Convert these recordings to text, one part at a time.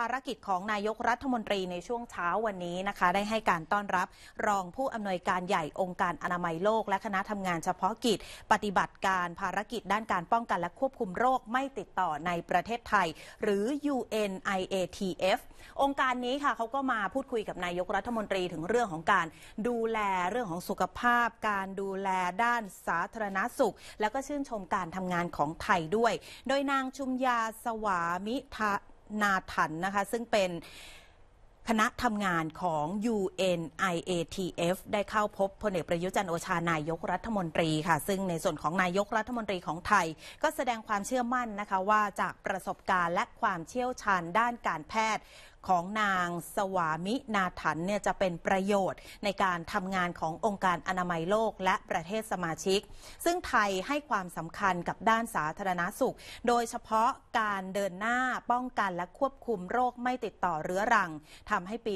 ภารกิจของนายกรัฐมนตรีในช่วงเช้าวันนี้นะคะ ได้ให้การต้อนรับ รองผู้อำนวยการใหญ่องค์การอนามัยโลก และคณะทำงานเฉพาะกิจ ปฏิบัติการภารกิจด้านการป้องกันและควบคุมโรคไม่ติดต่อในประเทศไทย หรือ UNIATF องค์การนี้ค่ะเขาก็มาพูดคุยกับนายกรัฐมนตรีถึงเรื่องของการ ดูแลเรื่องของสุขภาพ การดูแลด้านสาธารณสุข แล้วก็ชื่นชมการทำงานของไทยด้วย โดยนางชุมยาสวามิทานาถันนะคะซึ่งเป็นคณะทำงานของ UNIATF ได้เข้าพบพลเอกประยุจันโอชา นายกรัฐมนตรีค่ะซึ่งในส่วนของนายกรัฐมนตรีของไทยก็แสดงความเชื่อมั่นนะคะว่าจากประสบการณ์และความเชี่ยวชาญด้านการแพทย์ของนางสวามินาถันเนี่ยจะเป็นประโยชน์ในการทำงานขององค์การอนามัยโลกและประเทศสมาชิก ซึ่งไทยให้ความสำคัญกับด้านสาธารณาสุข โดยเฉพาะการเดินหน้าป้องกันและควบคุมโรคไม่ติดต่อเรื้อรัง ทำให้ปี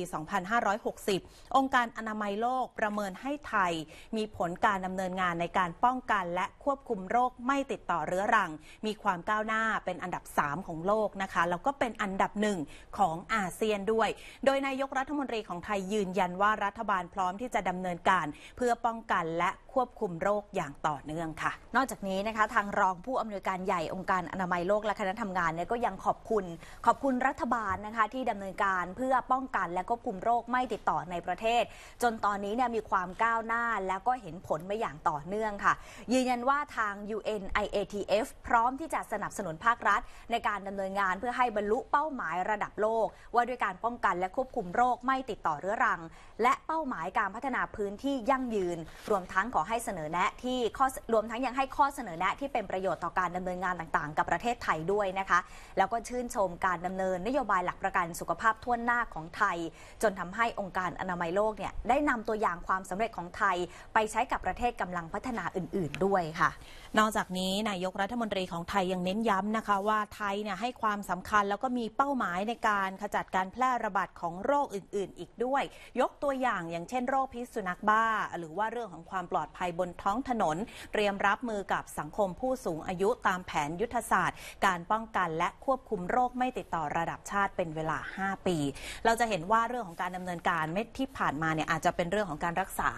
2560 องค์การอนามัยโลกประเมินให้ไทย มีผลการดำเนินงานในการป้องกันและควบคุมโรคไม่ติดต่อเรื้อรัง มีความก้าวหน้าเป็นอันดับ 3 ของโลกนะคะ แล้วก็เป็นอันดับหนึ่งของอาเซียนด้วยโดยนายกรัฐมนตรีของไทยยืนยันว่ารัฐบาลพร้อมที่จะดำเนินการ เพื่อป้องกันและควบคุมโรคอย่างต่อเนื่องค่ะ นอกจากนี้นะคะทางรองผู้อำนวยการใหญ่องค์การอนามัยโลกและคณะทำงานเนี่ยก็ยังขอบคุณขอบคุณรัฐบาลนะคะที่ดำเนินการเพื่อป้องกันและควบคุมโรคไม่ติดต่อในประเทศ จนตอนนี้เนี่ยมีความก้าวหน้าแล้วก็เห็นผลมาอย่างต่อเนื่องค่ะ ยืนยันว่าทาง UNIATF พร้อมที่จะสนับสนุนภาครัฐในการดำเนินงานเพื่อให้บรรลุเป้าหมายระดับโลกว่าด้วยการป้องกันและควบคุมโรคไม่ติดต่อเรื้อรัง และเป้าหมายการพัฒนาพื้นที่ยั่งยืน รวมทั้งขอให้เสนอแนะที่ข้อรวมทั้งยังให้ข้อเสนอแนะที่เป็นประโยชน์ต่อการดำเนินงานต่างๆกับประเทศไทยด้วยนะคะ แล้วก็ชื่นชมการดำเนินนโยบายหลักประกันสุขภาพทั่วหน้าของไทย จนทำให้องค์การอนามัยโลกเนี่ยได้นำตัวอย่างความสำเร็จของไทย ไปใช้กับประเทศกำลังพัฒนาอื่นๆด้วยค่ะ นอกจากนี้นายกรัฐมนตรีของไทยยังเน้นย้ำนะคะว่าไทยเนี่ยให้ความสำคัญแล้วก็มีเป้าหมายในการขจัดการแพร่ระบาดของโรคอื่นๆ อีกด้วย ยกตัวอย่างอย่างเช่นโรคพิษสุนัขบ้า หรือว่าเรื่องของความปลอดภัยบนท้องถนน เตรียมรับมือกับสังคมผู้สูงอายุตามแผนยุทธศาสตร์ การป้องกันและควบคุมโรคไม่ติดต่อระดับชาติเป็นเวลา 5 ปี เราจะเห็นว่าเรื่องของการดำเนินการเม็ดที่ผ่านมาเนี่ยอาจจะเป็นเรื่องของการรักษา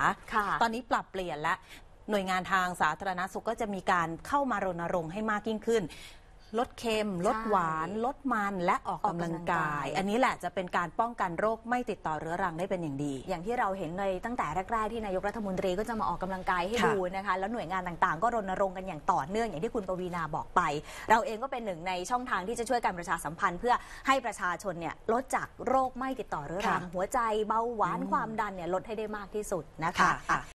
ตอนนี้ปรับเปลี่ยนและหน่วยงานทางสาธารณสุขก็จะมีการเข้ามารณรงค์ให้มากยิ่งขึ้นลดเค็ม ลดหวานลดมันและออกกำลังกาย อันนี้แหละจะเป็นการป้องกันโรคไม่ติดต่อเรื้อรังได้เป็นอย่างดี อย่างที่เราเห็นในตั้งแต่แรกๆที่นายกรัฐมนตรีก็จะมาออกกำลังกายให้ดูนะคะ แล้วหน่วยงานต่างๆ ก็รณรงค์กันอย่างต่อเนื่องอย่างที่คุณปวีนาบอกไป เราเองก็เป็นหนึ่งในช่องทางที่จะช่วยการประชาสัมพันธ์ เพื่อให้ประชาชนเนี่ยลดจากโรคไม่ติดต่อเรื้อรังหัวใจ เบาหวานความดันเนี่ยลดให้ได้มากที่สุดนะคะ